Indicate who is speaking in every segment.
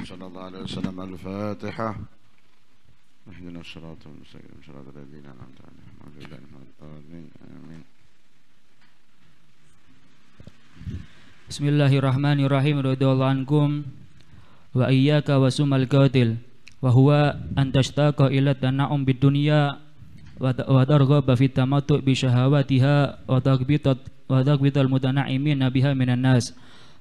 Speaker 1: محمد صلى الله عليه وسلم الفاتحة نحن الصراط المستقيم صراط الذين أنعمت عليهم غير المغضوب آمين
Speaker 2: بسم الله الرحمن الرحيم رضي الله عنكم وإياك وسم القاتل وهو أن تشتاق إلى التنعم بالدنيا وترغب في التمتع بشهواتها وتغبط وتغبط المتنعمين بها من الناس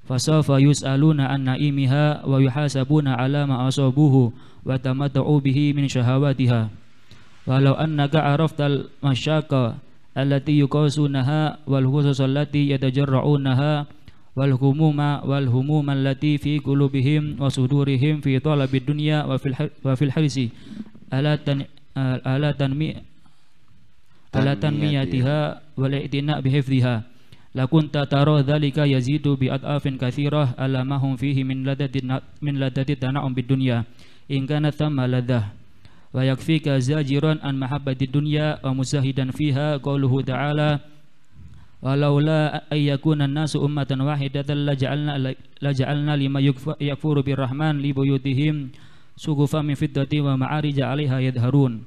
Speaker 2: fasawfa yus'aluna an na'imiha wa yuhasabuna ala ma asabuhu wa tamatta'u bihi min syahawatiha walau annaka araftal masyaqa allati yuqasunaha wal khusus allati yatajarra'unaha wal humuma wal humuma allati fi qulubihim wa sudurihim fi talabid dunya wa fil wa fil hirsi ala tan ala tanmi ala tanmiyatiha wal i'tina bihifdhiha lakunta taro dzalika yazidu bi adafin katsirah alamahum fihi min ladati min ladati tana'um bid dunya in kana thamma ladah wa yakfika zajiran an mahabbati dunya wa musahidan fiha qauluhu ta'ala walaula ay yakuna an-nasu ummatan wahidatan laja'alna laja'alna lima yakfuru birrahman li buyutihim sugufan min fiddati wa ma'arija 'alaiha yadharun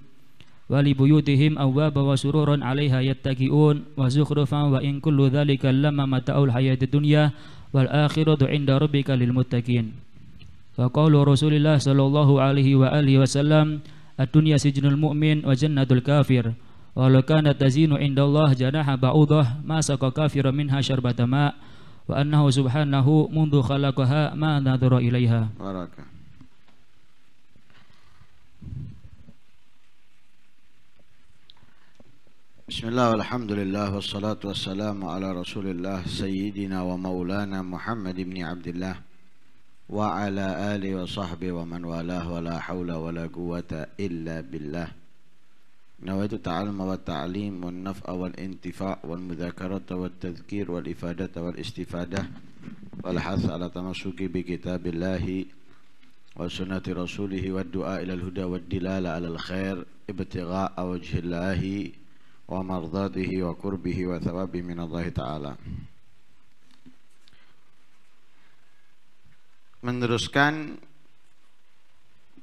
Speaker 2: wa li buyutihim awwaba wa sururan 'alaiha yattaki'un wa zukhrufan wa in kullu dhalika lamma mata'ul hayatid dunya wal akhiratu 'inda rabbika lil muttaqin wa rasulullah sallallahu alaihi wasallam ad-dunya sijnul mu'min wa kafir walau kana tazinu indallah janaha ba'udah ma saqa kafir syarbatama wa annahu subhanahu mundu khalaqaha ma nadhara ilaiha
Speaker 1: بسم الله والحمد لله والصلاة والسلام على رسول الله سيدنا ومولانا محمد بن عبد الله وعلى آله وصحبه ومن والاه ولا حول ولا قوة إلا بالله نويت التعلم والتعليم والنفع والانتفاع والمذاكرة والتذكير والإفادة والاستفادة والحث على تمسك بكتاب الله وسنة رسوله والدعاء إلى الهدى والدلالة على الخير ابتغاء وجه الله ومرضاته وقربه وثوابه من الله Ta'ala meneruskan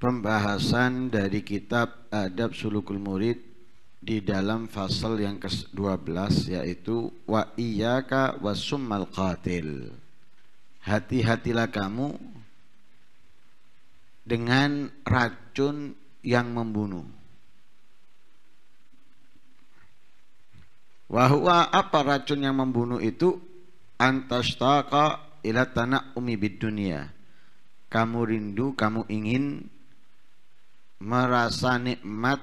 Speaker 1: pembahasan dari kitab Adab Sulukul Murid di dalam fasal yang ke-12 yaitu wa iyyaka wasummal qatil. Hati-hatilah kamu dengan racun yang membunuh. Wahwa apa racun yang membunuh itu antastaka ila tanah umi bid dunia. Kamu rindu, kamu ingin merasa nikmat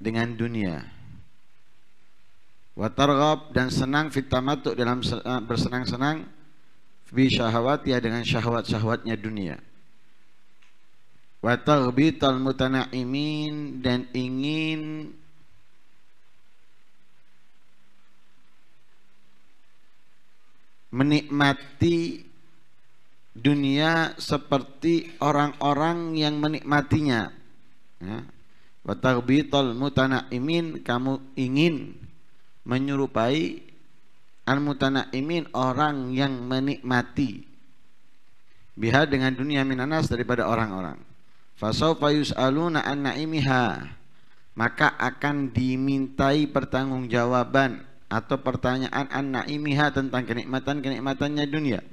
Speaker 1: dengan dunia. Watarghab dan senang fitamatuk dalam eh, bersenang-senang bi syahawatiha ya, dengan syahwat-syahwatnya dunia. Watarbital mutana'imin dan ingin menikmati dunia seperti orang-orang yang menikmatinya. Ya. mutanak mutanaimin kamu ingin menyerupai al mutanaimin orang yang menikmati biha dengan dunia minanas daripada orang-orang. Fasaufa aluna an naimiha maka akan dimintai pertanggungjawaban atau pertanyaan an naimiha tentang kenikmatan-kenikmatannya dunia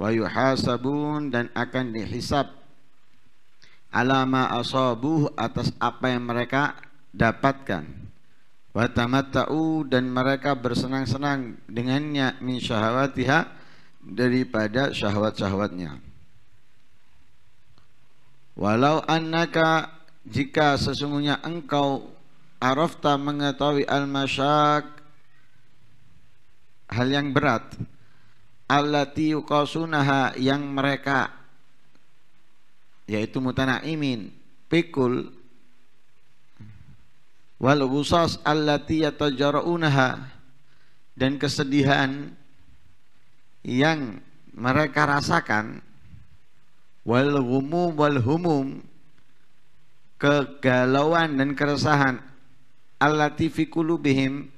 Speaker 1: wa yuhasabun dan akan dihisab alama asabuh atas apa yang mereka dapatkan wa tamatta'u dan mereka bersenang-senang dengannya min syahawatiha daripada syahwat-syahwatnya walau annaka jika sesungguhnya engkau arafta mengetahui al-masyak hal yang berat allati yuqasunaha yang mereka yaitu mutanaimin pikul wal busas allati yatajaraunaha dan kesedihan yang mereka rasakan wal humum wal humum kegalauan dan keresahan allati fi qulubihim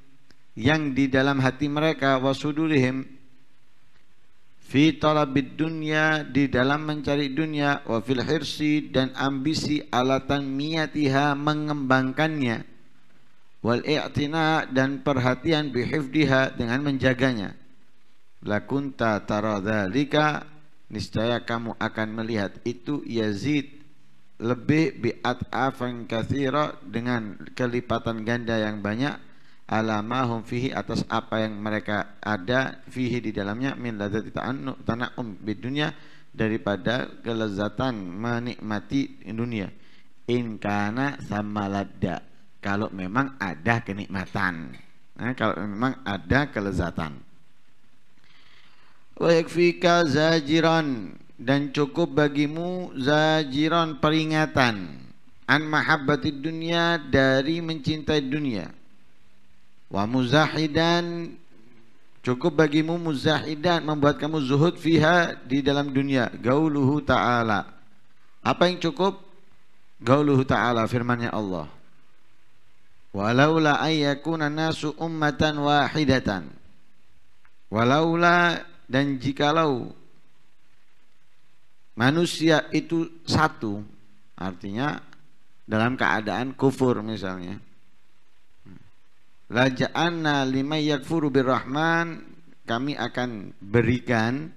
Speaker 1: yang di dalam hati mereka wasudurihim fi talabid dunya di dalam mencari dunia wa fil hirsi dan ambisi alatan miyatiha mengembangkannya wal i'tina dan perhatian bihifdiha dengan menjaganya lakunta tara dzalika niscaya kamu akan melihat itu Yazid lebih bi'at afan kathira dengan kelipatan ganda yang banyak alamahum fihi atas apa yang mereka ada fihi di dalamnya min ladzati tana'um bidunya daripada kelezatan menikmati dunia in sama lada kalau memang ada kenikmatan nah, kalau memang ada kelezatan wa yakfika zajiran dan cukup bagimu zajiran peringatan an mahabbati dunia dari mencintai dunia Wa muzahidan cukup bagimu muzahidan membuat kamu zuhud fiha di dalam dunia. Gauluhu ta'ala. Apa yang cukup? Gauluhu ta'ala firmannya Allah. Walaula ayyakuna nasu ummatan wahidatan. Walaula dan jikalau manusia itu satu artinya dalam keadaan kufur misalnya laja'anna liman yakfuru birrahman kami akan berikan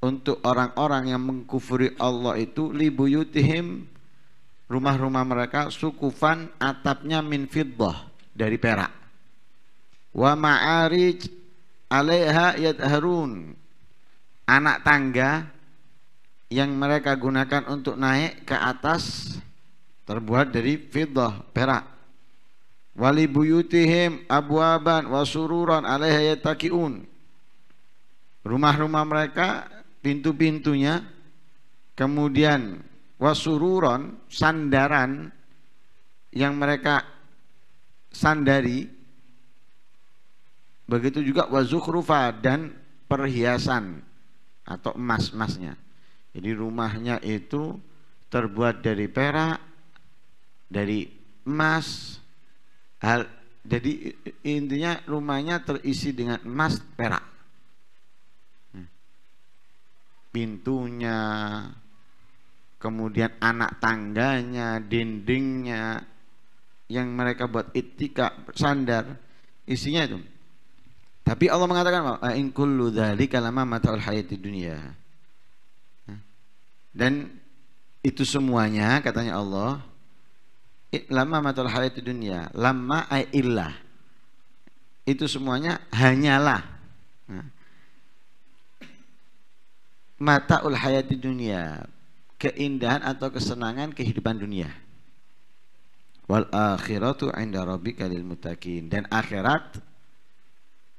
Speaker 1: untuk orang-orang yang mengkufuri Allah itu libuyutihim rumah-rumah mereka sukufan atapnya min fiddah dari perak wa ma'arij alaiha yadharun anak tangga yang mereka gunakan untuk naik ke atas terbuat dari fiddah perak wali buyutihim abwaban wasururan alaiha Rumah-rumah mereka pintu-pintunya kemudian wasururon sandaran yang mereka sandari begitu juga wazukhrufa dan perhiasan atau emas-emasnya. Jadi rumahnya itu terbuat dari perak, dari emas, Hal, jadi intinya rumahnya terisi dengan emas perak. Hmm. Pintunya, kemudian anak tangganya, dindingnya, yang mereka buat itika sandar, isinya itu. Tapi Allah mengatakan, in kullu kalama lama mataul hayati dunia. Dan itu semuanya katanya Allah lama matul hayat dunia lama ay illah itu semuanya hanyalah nah. mata ul hayat dunia keindahan atau kesenangan kehidupan dunia wal akhiratu inda rabbika lil muttaqin dan akhirat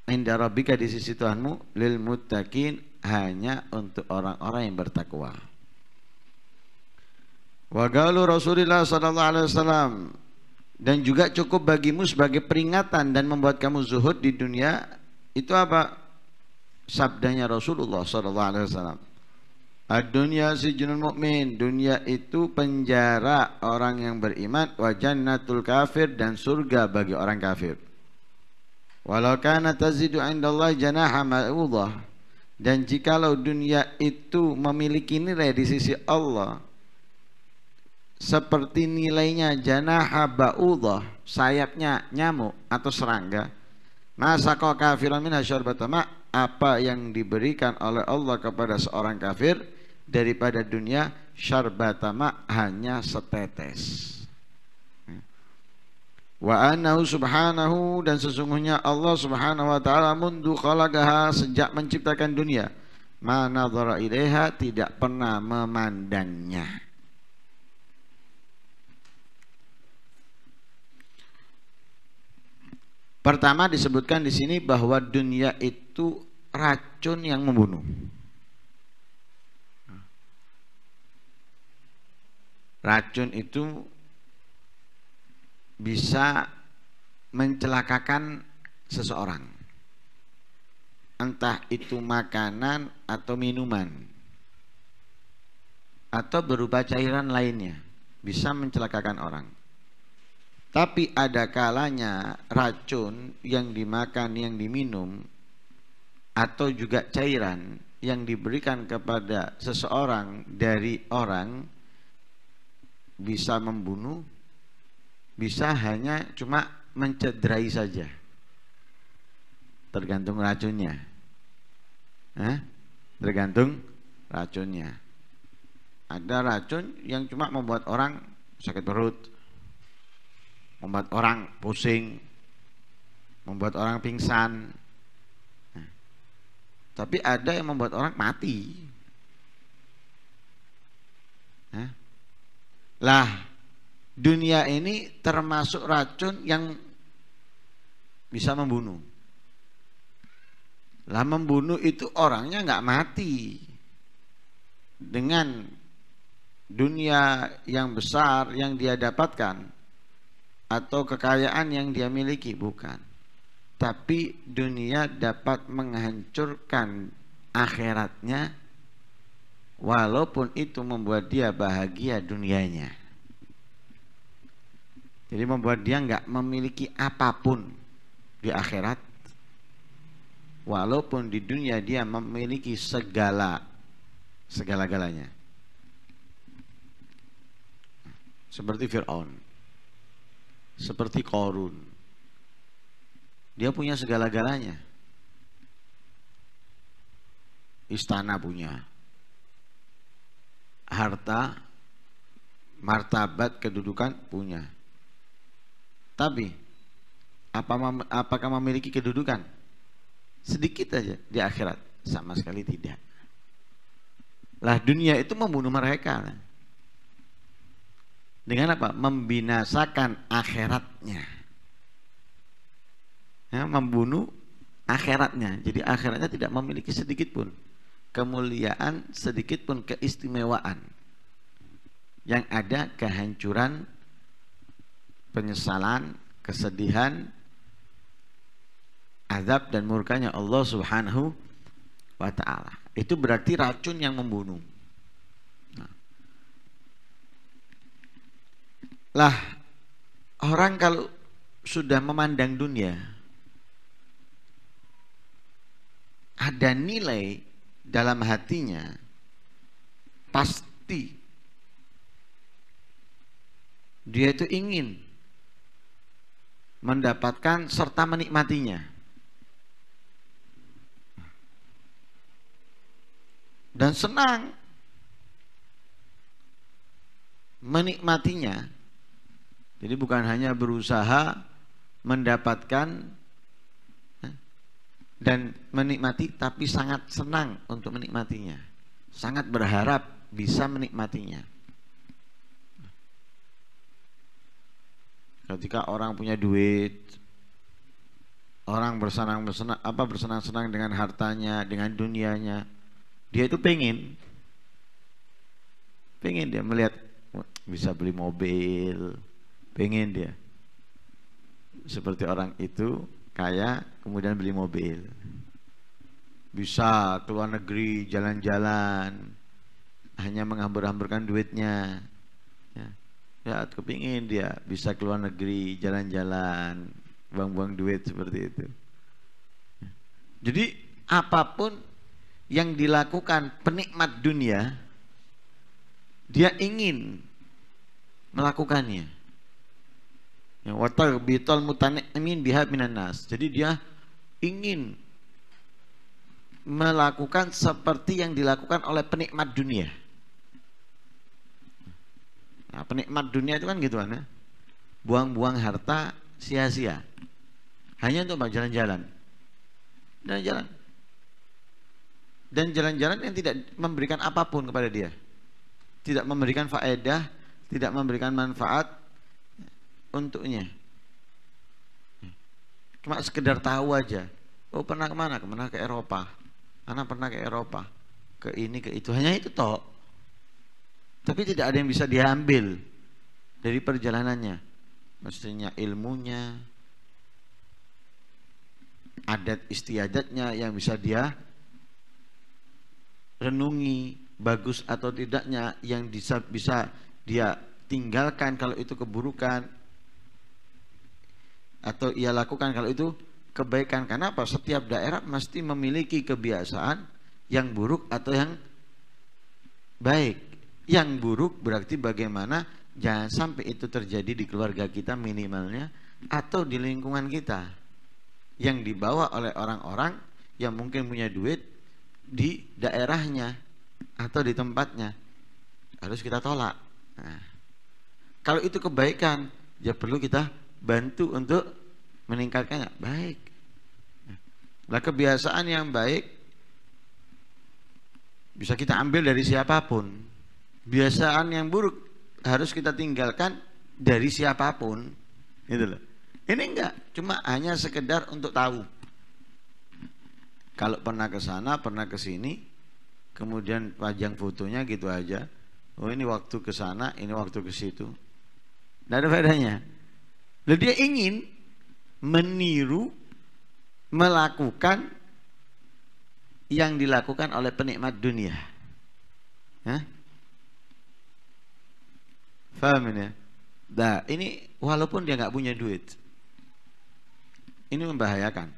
Speaker 1: inda rabbika di sisi Tuhanmu lil mutakin hanya untuk orang-orang yang bertakwa Wagalu Rasulullah sallallahu alaihi wasallam dan juga cukup bagimu sebagai peringatan dan membuat kamu zuhud di dunia itu apa? Sabdanya Rasulullah sallallahu alaihi wasallam. ad si sijnul mukmin. Dunia itu penjara orang yang beriman wajanatul kafir dan surga bagi orang kafir. Walau kana tazidu indallah jannah ma'udah. Dan jikalau dunia itu memiliki nilai di sisi Allah, seperti nilainya janaha ba'udah sayapnya nyamuk atau serangga nasako kafiran min batama apa yang diberikan oleh Allah kepada seorang kafir daripada dunia syarbatama hanya setetes wa annahu subhanahu dan sesungguhnya Allah subhanahu wa ta'ala mundu khalagaha sejak menciptakan dunia ma nadhara ilaiha tidak pernah memandangnya Pertama disebutkan di sini bahwa dunia itu racun yang membunuh. Racun itu bisa mencelakakan seseorang. Entah itu makanan atau minuman. Atau berupa cairan lainnya. Bisa mencelakakan orang. Tapi ada kalanya racun yang dimakan, yang diminum, atau juga cairan yang diberikan kepada seseorang dari orang bisa membunuh, bisa hanya cuma mencederai saja. Tergantung racunnya. Hah? Tergantung racunnya. Ada racun yang cuma membuat orang sakit perut, membuat orang pusing, membuat orang pingsan. Nah, tapi ada yang membuat orang mati. Nah, lah dunia ini termasuk racun yang bisa membunuh. Lah membunuh itu orangnya nggak mati dengan dunia yang besar yang dia dapatkan atau kekayaan yang dia miliki, bukan. Tapi dunia dapat menghancurkan akhiratnya walaupun itu membuat dia bahagia dunianya. Jadi membuat dia nggak memiliki apapun di akhirat, walaupun di dunia dia memiliki segala segala-galanya. Seperti Fir'aun seperti Korun. Dia punya segala-galanya. Istana punya. Harta, martabat, kedudukan punya. Tapi, apa, apakah memiliki kedudukan? Sedikit aja di akhirat. Sama sekali tidak. Lah dunia itu membunuh mereka dengan apa? Membinasakan akhiratnya. Ya, membunuh akhiratnya. Jadi akhiratnya tidak memiliki sedikit pun kemuliaan, sedikit pun keistimewaan. Yang ada kehancuran, penyesalan, kesedihan, azab dan murkanya Allah Subhanahu wa taala. Itu berarti racun yang membunuh. Lah, orang kalau sudah memandang dunia, ada nilai dalam hatinya, pasti dia itu ingin mendapatkan serta menikmatinya. Dan senang menikmatinya jadi bukan hanya berusaha mendapatkan eh, dan menikmati tapi sangat senang untuk menikmatinya. Sangat berharap bisa menikmatinya. Ketika orang punya duit, orang bersenang bersenang apa bersenang-senang dengan hartanya, dengan dunianya, dia itu pengen, pengen dia melihat bisa beli mobil, pengen dia seperti orang itu kaya kemudian beli mobil bisa keluar negeri jalan-jalan hanya menghambur-hamburkan duitnya ya, ya kepingin dia bisa keluar negeri jalan-jalan buang-buang duit seperti itu jadi apapun yang dilakukan penikmat dunia dia ingin melakukannya Ya, watar bital mutanimin biha minan nas. Jadi dia ingin melakukan seperti yang dilakukan oleh penikmat dunia. Nah, penikmat dunia itu kan gitu kan Buang-buang harta sia-sia. Hanya untuk jalan-jalan. Jalan-jalan. Dan jalan-jalan yang tidak memberikan apapun kepada dia. Tidak memberikan faedah, tidak memberikan manfaat, untuknya. Cuma sekedar tahu aja. Oh pernah kemana? Kemana ke Eropa. Anak pernah ke Eropa. Ke ini, ke itu. Hanya itu toh. Tapi tidak ada yang bisa diambil dari perjalanannya. Mestinya ilmunya, adat istiadatnya yang bisa dia renungi bagus atau tidaknya yang bisa bisa dia tinggalkan kalau itu keburukan atau ia lakukan kalau itu kebaikan. karena apa Setiap daerah mesti memiliki kebiasaan yang buruk atau yang baik. Yang buruk berarti bagaimana jangan sampai itu terjadi di keluarga kita minimalnya atau di lingkungan kita yang dibawa oleh orang-orang yang mungkin punya duit di daerahnya atau di tempatnya harus kita tolak. Nah, kalau itu kebaikan, ya perlu kita bantu untuk meningkatkan baik nah kebiasaan yang baik bisa kita ambil dari siapapun kebiasaan yang buruk harus kita tinggalkan dari siapapun gitu loh ini enggak cuma hanya sekedar untuk tahu kalau pernah ke sana pernah ke sini kemudian pajang fotonya gitu aja oh ini waktu ke sana ini waktu ke situ tidak ada bedanya dan dia ingin meniru, melakukan yang dilakukan oleh penikmat dunia. Hah? Faham ya? Nah, ini walaupun dia nggak punya duit, ini membahayakan.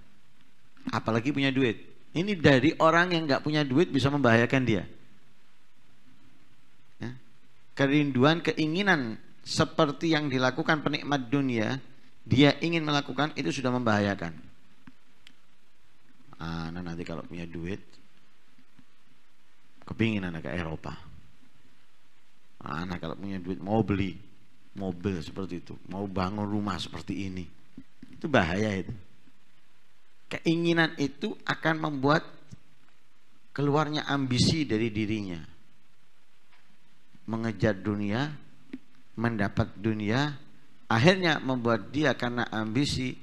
Speaker 1: Apalagi punya duit. Ini dari orang yang nggak punya duit bisa membahayakan dia. Ya. Kerinduan, keinginan seperti yang dilakukan penikmat dunia, dia ingin melakukan itu sudah membahayakan. Anak ah, nanti kalau punya duit, kepingin anak ke Eropa. Anak ah, kalau punya duit mau beli mobil seperti itu, mau bangun rumah seperti ini, itu bahaya itu. Keinginan itu akan membuat keluarnya ambisi dari dirinya, mengejar dunia mendapat dunia akhirnya membuat dia karena ambisi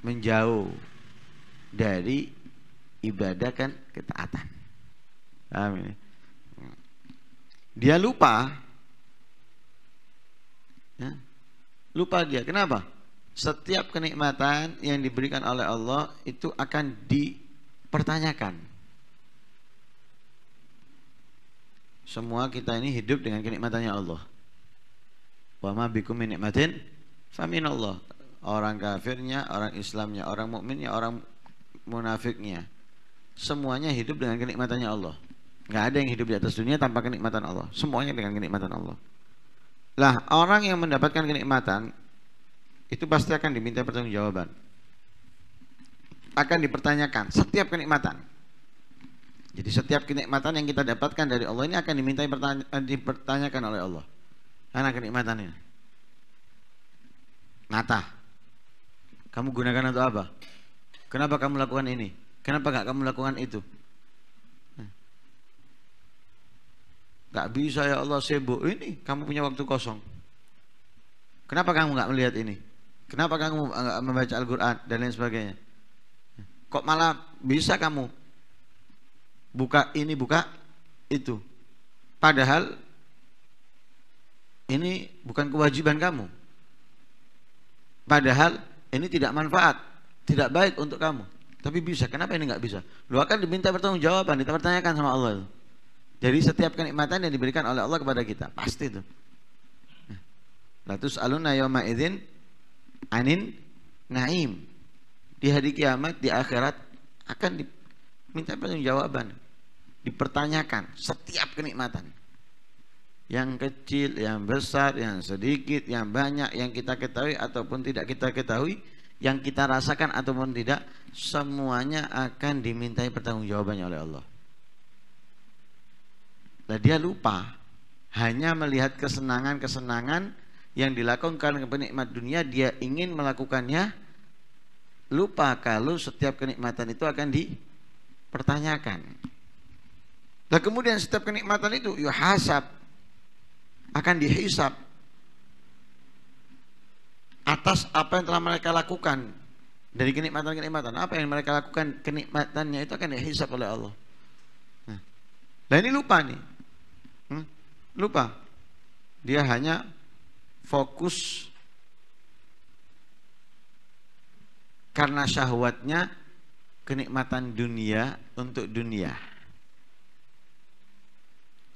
Speaker 1: menjauh dari ibadah kan ketaatan. Amin. Dia lupa, ya, lupa dia. Kenapa? Setiap kenikmatan yang diberikan oleh Allah itu akan dipertanyakan. Semua kita ini hidup dengan kenikmatannya Allah Wa ma bikum min nikmatin faminallah. Orang kafirnya, orang Islamnya, orang mukminnya, orang munafiknya. Semuanya hidup dengan kenikmatannya Allah. Gak ada yang hidup di atas dunia tanpa kenikmatan Allah. Semuanya dengan kenikmatan Allah. Lah, orang yang mendapatkan kenikmatan itu pasti akan diminta pertanggungjawaban. Akan dipertanyakan setiap kenikmatan. Jadi setiap kenikmatan yang kita dapatkan dari Allah ini akan diminta dipertanyakan oleh Allah kenikmatan ini mata. Kamu gunakan untuk apa? Kenapa kamu lakukan ini? Kenapa gak kamu lakukan itu? Gak bisa ya Allah sibuk ini. Kamu punya waktu kosong. Kenapa kamu gak melihat ini? Kenapa kamu nggak membaca Al-Quran dan lain sebagainya? Kok malah bisa kamu buka ini buka itu? Padahal ini bukan kewajiban kamu. Padahal ini tidak manfaat, tidak baik untuk kamu. Tapi bisa, kenapa ini nggak bisa? Lu akan diminta bertanggung pertanggungjawaban, dipertanyakan sama Allah Jadi setiap kenikmatan yang diberikan oleh Allah kepada kita, pasti itu. Nah, Latus aluna yawma idin anin naim. Di hari kiamat, di akhirat akan diminta pertanggungjawaban, dipertanyakan setiap kenikmatan yang kecil, yang besar, yang sedikit, yang banyak, yang kita ketahui ataupun tidak kita ketahui, yang kita rasakan ataupun tidak, semuanya akan dimintai pertanggungjawabannya oleh Allah. Nah dia lupa hanya melihat kesenangan-kesenangan yang dilakukan penikmat dunia dia ingin melakukannya lupa kalau setiap kenikmatan itu akan dipertanyakan. Nah kemudian setiap kenikmatan itu yuhasab akan dihisap atas apa yang telah mereka lakukan dari kenikmatan-kenikmatan apa yang mereka lakukan kenikmatannya itu akan dihisap oleh Allah nah, ini lupa nih hmm? lupa dia hanya fokus karena syahwatnya kenikmatan dunia untuk dunia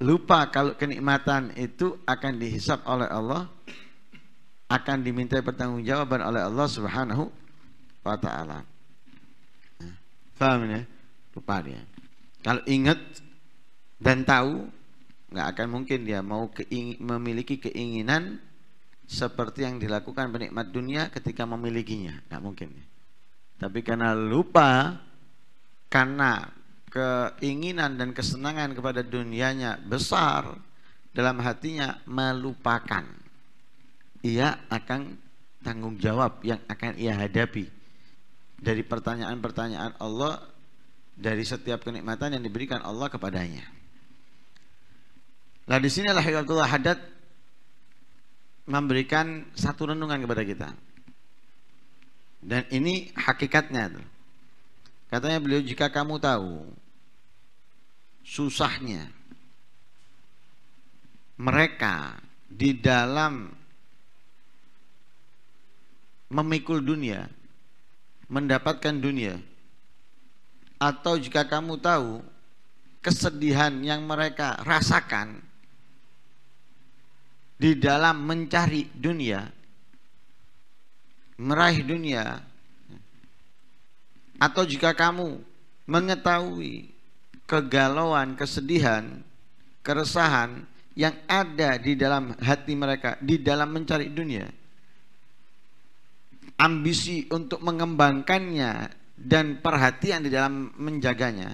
Speaker 1: lupa kalau kenikmatan itu akan dihisap oleh Allah akan diminta pertanggungjawaban oleh Allah Subhanahu wa taala. Paham ya? Lupa dia. Kalau ingat dan tahu nggak akan mungkin dia mau memiliki keinginan seperti yang dilakukan penikmat dunia ketika memilikinya nggak mungkin tapi karena lupa karena keinginan dan kesenangan kepada dunianya besar dalam hatinya melupakan ia akan tanggung jawab yang akan ia hadapi dari pertanyaan-pertanyaan Allah dari setiap kenikmatan yang diberikan Allah kepadanya. Nah di sinilah Allah hadat memberikan satu renungan kepada kita. Dan ini hakikatnya tuh. Katanya beliau, jika kamu tahu susahnya mereka di dalam memikul dunia, mendapatkan dunia, atau jika kamu tahu kesedihan yang mereka rasakan di dalam mencari dunia, meraih dunia, atau jika kamu mengetahui kegalauan, kesedihan, keresahan yang ada di dalam hati mereka, di dalam mencari dunia, ambisi untuk mengembangkannya, dan perhatian di dalam menjaganya.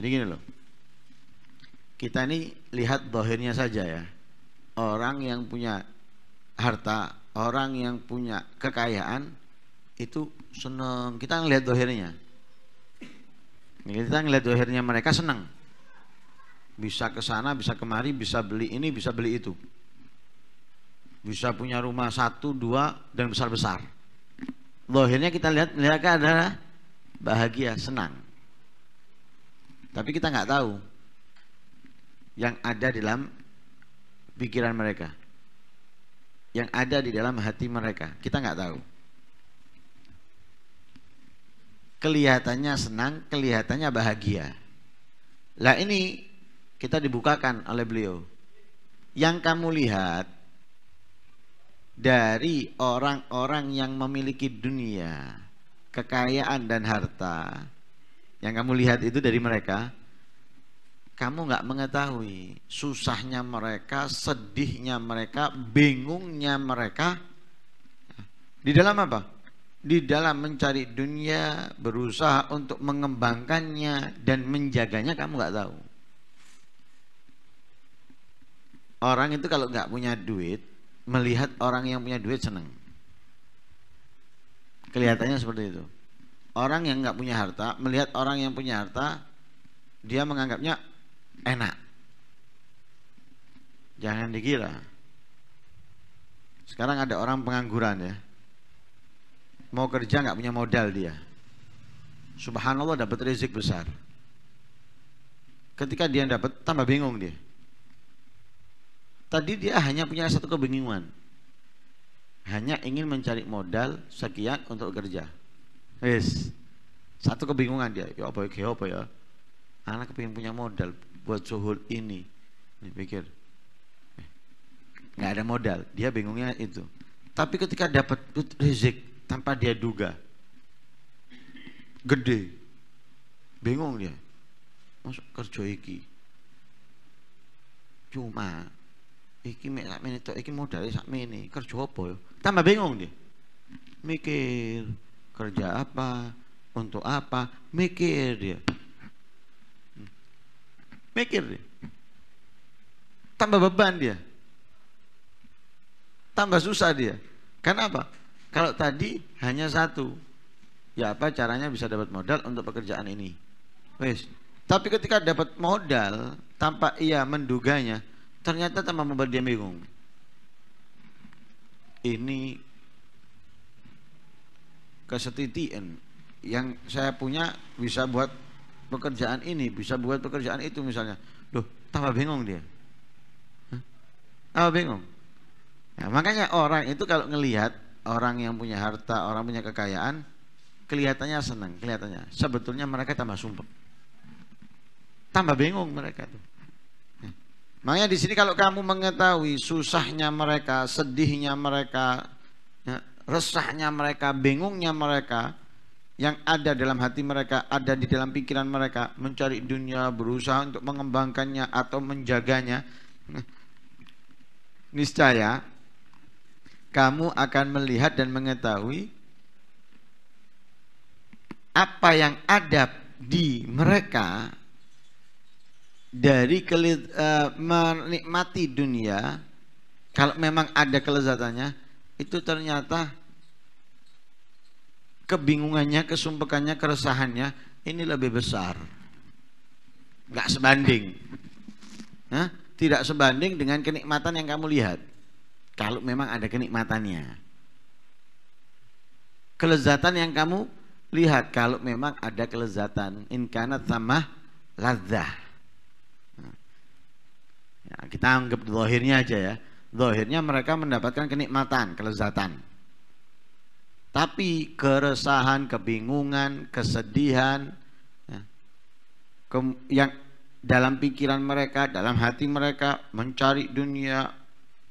Speaker 1: Jadi gini loh, kita ini lihat bahirnya saja ya. Orang yang punya harta, orang yang punya kekayaan itu senang Kita ngelihat dohirnya. Kita ngelihat dohirnya mereka senang Bisa ke sana, bisa kemari, bisa beli ini, bisa beli itu. Bisa punya rumah satu, dua, dan besar-besar. Dohirnya kita lihat, mereka adalah bahagia, senang. Tapi kita nggak tahu yang ada di dalam pikiran mereka. Yang ada di dalam hati mereka. Kita nggak tahu kelihatannya senang, kelihatannya bahagia. Lah ini kita dibukakan oleh beliau. Yang kamu lihat dari orang-orang yang memiliki dunia, kekayaan dan harta. Yang kamu lihat itu dari mereka. Kamu nggak mengetahui susahnya mereka, sedihnya mereka, bingungnya mereka. Di dalam apa? di dalam mencari dunia, berusaha untuk mengembangkannya dan menjaganya kamu nggak tahu. Orang itu kalau nggak punya duit, melihat orang yang punya duit seneng. Kelihatannya seperti itu. Orang yang nggak punya harta, melihat orang yang punya harta, dia menganggapnya enak. Jangan dikira. Sekarang ada orang pengangguran ya, mau kerja nggak punya modal dia. Subhanallah dapat rezeki besar. Ketika dia dapat tambah bingung dia. Tadi dia hanya punya satu kebingungan. Hanya ingin mencari modal sekian untuk kerja. Yes. Satu kebingungan dia, ya apa ya, ya apa ya? Anak kepingin punya modal buat suhul ini. Dia pikir. Eh, nggak ada modal, dia bingungnya itu. Tapi ketika dapat rezeki tanpa dia duga. Gede. Bingung dia. Masuk kerja iki. Cuma iki mek sak menit iki modalnya sak menit kerja apa ya? Tambah bingung dia. Mikir kerja apa, untuk apa, mikir dia. Mikir dia. Tambah beban dia. Tambah susah dia. Kenapa? Kalau tadi hanya satu, ya apa caranya bisa dapat modal untuk pekerjaan ini? Wes. Tapi ketika dapat modal tanpa ia menduganya, ternyata tambah membuat dia bingung. Ini kesetitian yang saya punya bisa buat pekerjaan ini, bisa buat pekerjaan itu misalnya. Duh, tambah bingung dia. Hah? Tambah bingung. Ya, makanya orang itu kalau ngelihat orang yang punya harta, orang punya kekayaan, kelihatannya senang, kelihatannya. Sebetulnya mereka tambah sumpah. Tambah bingung mereka itu. Ya. makanya di sini kalau kamu mengetahui susahnya mereka, sedihnya mereka, ya, resahnya mereka, bingungnya mereka, yang ada dalam hati mereka, ada di dalam pikiran mereka, mencari dunia, berusaha untuk mengembangkannya atau menjaganya. Ya, niscaya kamu akan melihat dan mengetahui apa yang ada di mereka dari kelid, uh, e, menikmati dunia kalau memang ada kelezatannya itu ternyata kebingungannya, kesumpekannya, keresahannya ini lebih besar. Gak sebanding. Nah, tidak sebanding dengan kenikmatan yang kamu lihat. Kalau memang ada kenikmatannya. Kelezatan yang kamu lihat kalau memang ada kelezatan inkana sama lazah. Ya, kita anggap zahirnya aja ya. Zahirnya mereka mendapatkan kenikmatan, kelezatan. Tapi keresahan, kebingungan, kesedihan ya, ke, yang dalam pikiran mereka, dalam hati mereka mencari dunia,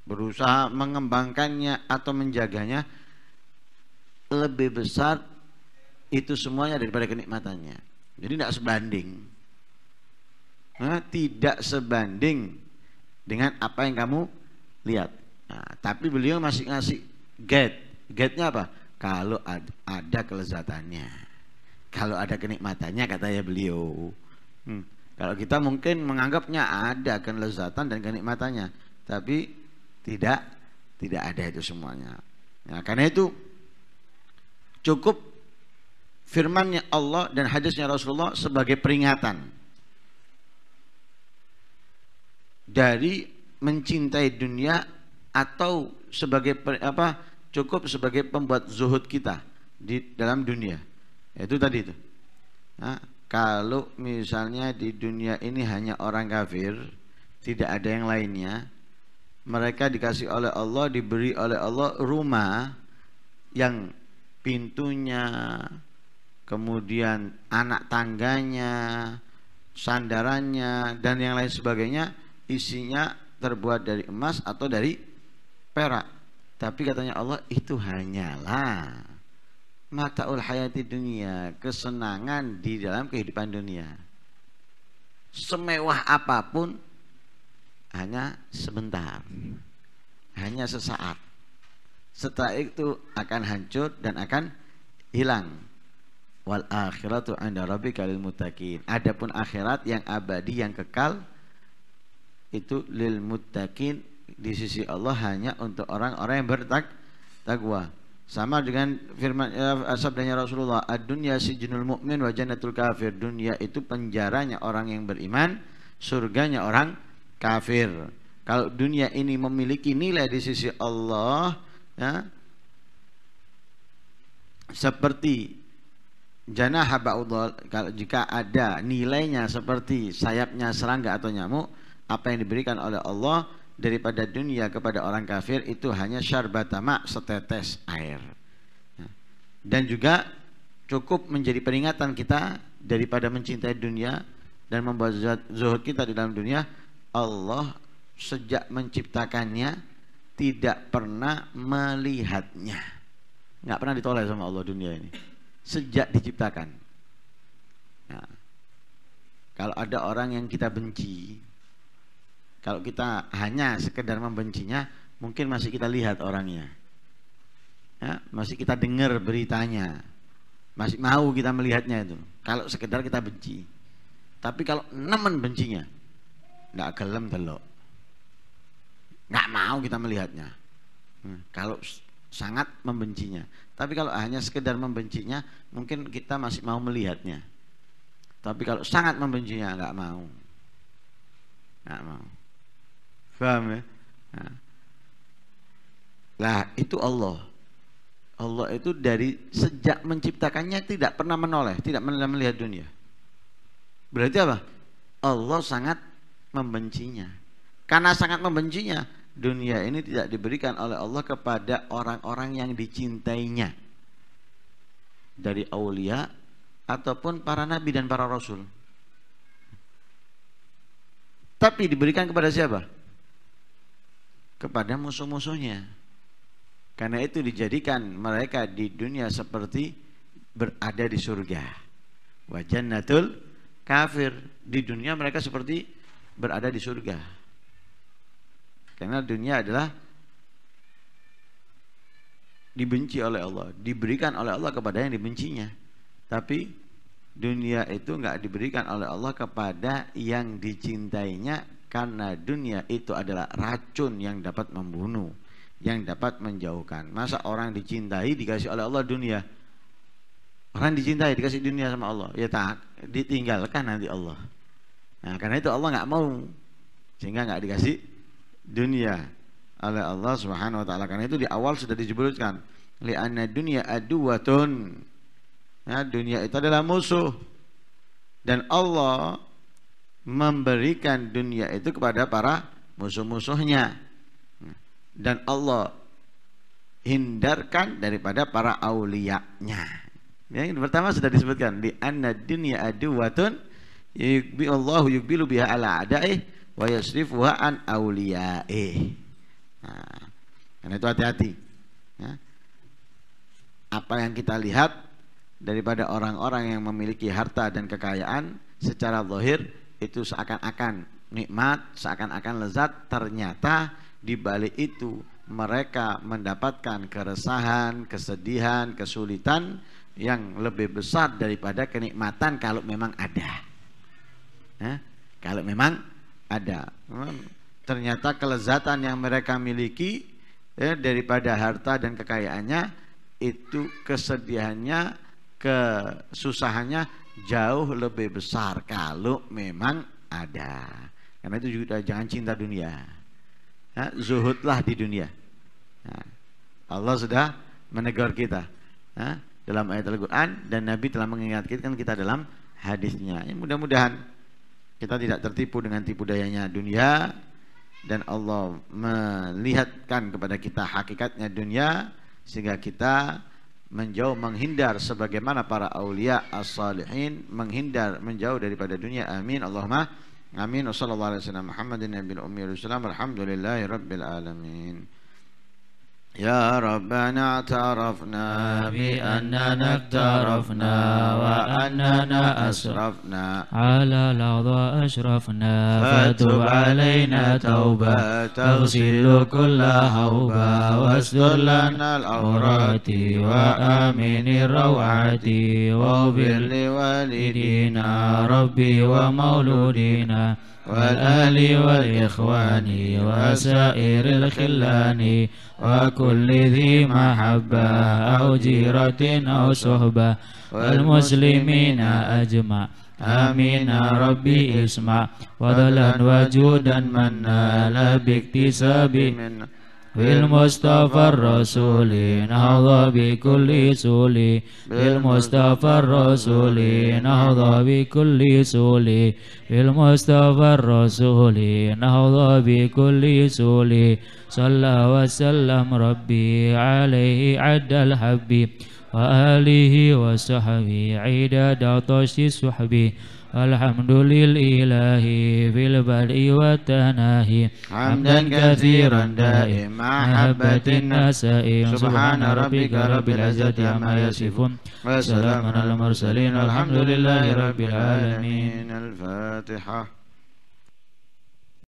Speaker 1: berusaha mengembangkannya atau menjaganya lebih besar itu semuanya daripada kenikmatannya. Jadi tidak sebanding. Nah, tidak sebanding dengan apa yang kamu lihat. Nah, tapi beliau masih ngasih gate. gate apa? Kalau ada, kelezatannya. Kalau ada kenikmatannya katanya beliau. Hmm. Kalau kita mungkin menganggapnya ada kelezatan dan kenikmatannya. Tapi tidak tidak ada itu semuanya ya, karena itu cukup firmannya Allah dan hadisnya Rasulullah sebagai peringatan dari mencintai dunia atau sebagai apa cukup sebagai pembuat zuhud kita di dalam dunia itu tadi itu nah, kalau misalnya di dunia ini hanya orang kafir tidak ada yang lainnya mereka dikasih oleh Allah, diberi oleh Allah rumah yang pintunya, kemudian anak tangganya, sandarannya, dan yang lain sebagainya isinya terbuat dari emas atau dari perak. Tapi katanya Allah itu hanyalah mataul hayati dunia, kesenangan di dalam kehidupan dunia. Semewah apapun hanya sebentar hanya sesaat setelah itu akan hancur dan akan hilang wal akhiratu anda Rabbi kalil mutakin. adapun akhirat yang abadi yang kekal itu lil mutakin di sisi Allah hanya untuk orang-orang yang bertakwa sama dengan firman ya, Rasulullah ad-dunya sijnul mu'min wa jannatul kafir dunia itu penjaranya orang yang beriman surganya orang kafir. Kalau dunia ini memiliki nilai di sisi Allah, ya, seperti janah ba'udol, kalau jika ada nilainya seperti sayapnya serangga atau nyamuk, apa yang diberikan oleh Allah daripada dunia kepada orang kafir itu hanya syarbatama setetes air. Ya. Dan juga cukup menjadi peringatan kita daripada mencintai dunia dan membuat zuhud kita di dalam dunia Allah sejak menciptakannya tidak pernah melihatnya. Nggak pernah ditoleh sama Allah dunia ini. Sejak diciptakan. Nah, kalau ada orang yang kita benci, kalau kita hanya sekedar membencinya, mungkin masih kita lihat orangnya. Ya, masih kita dengar beritanya. Masih mau kita melihatnya itu. Kalau sekedar kita benci. Tapi kalau nemen bencinya, nggak gelem delok nggak mau kita melihatnya hmm, kalau sangat membencinya tapi kalau hanya sekedar membencinya mungkin kita masih mau melihatnya tapi kalau sangat membencinya nggak mau nggak mau paham ya lah itu Allah Allah itu dari sejak menciptakannya tidak pernah menoleh tidak pernah melihat dunia berarti apa Allah sangat membencinya. Karena sangat membencinya, dunia ini tidak diberikan oleh Allah kepada orang-orang yang dicintainya. Dari aulia ataupun para nabi dan para rasul. Tapi diberikan kepada siapa? Kepada musuh-musuhnya. Karena itu dijadikan mereka di dunia seperti berada di surga. wajan natul kafir. Di dunia mereka seperti berada di surga. Karena dunia adalah dibenci oleh Allah, diberikan oleh Allah kepada yang dibencinya. Tapi dunia itu nggak diberikan oleh Allah kepada yang dicintainya karena dunia itu adalah racun yang dapat membunuh, yang dapat menjauhkan. Masa orang dicintai dikasih oleh Allah dunia? Orang dicintai dikasih dunia sama Allah, ya tak ditinggalkan nanti Allah. Nah, karena itu Allah nggak mau sehingga nggak dikasih dunia oleh Allah Subhanahu wa taala. Karena itu di awal sudah disebutkan li'anna dunya aduwatun. Ya, dunia itu adalah musuh. Dan Allah memberikan dunia itu kepada para musuh-musuhnya. Dan Allah hindarkan daripada para auliyanya. Ya, yang pertama sudah disebutkan di anna dunya aduwatun yukbi Allah yukbilu biha ala adaih wa yasrifuha an awliyaih nah, karena itu hati-hati ya. apa yang kita lihat daripada orang-orang yang memiliki harta dan kekayaan secara zahir itu seakan-akan nikmat seakan-akan lezat ternyata di balik itu mereka mendapatkan keresahan, kesedihan, kesulitan yang lebih besar daripada kenikmatan kalau memang ada. Ya, kalau memang ada. Ternyata kelezatan yang mereka miliki ya, daripada harta dan kekayaannya itu kesedihannya, kesusahannya jauh lebih besar kalau memang ada. Karena itu juga jangan cinta dunia. Ya, zuhudlah di dunia. Ya, Allah sudah menegur kita ya, dalam ayat Al-Quran dan Nabi telah mengingatkan kita dalam hadisnya. Ya, mudah-mudahan kita tidak tertipu dengan tipu dayanya dunia dan Allah melihatkan kepada kita hakikatnya dunia sehingga kita menjauh menghindar sebagaimana para aulia as-salihin menghindar menjauh daripada dunia amin Allahumma amin sallallahu alaihi wasallam Muhammadin nabiyil ummi alhamdulillahi rabbil alamin يا ربنا اعترفنا بأننا اقترفنا وأننا أسرفنا
Speaker 2: على لظى أشرفنا فتب علينا توبة تغسل كل هوبة واسدر لنا العورات وآمن الروعات واغفر
Speaker 1: لوالدينا
Speaker 2: ربي ومولودينا والآل والإخوان وسائر الخلان وكل كل ذي محبة أو جيرة أو صحبة والمسلمين أجمع آمين ربي اسمع فضلا وجودا منا لا باكتساب منا بالمصطفى الرسول نهض بكل سول بالمصطفى الرسول نهض بكل سول بالمصطفى الرسول نهض بكل سول صلى وسلم ربي عليه عد الحبيب وآله وصحبه عدد طش السحب الحمد لله في البدء والتناهي حمدا كثيرا دائما محبة النساء سبحان ربك رب العزة عما يصفون وسلام على المرسلين الحمد لله رب العالمين
Speaker 1: الفاتحة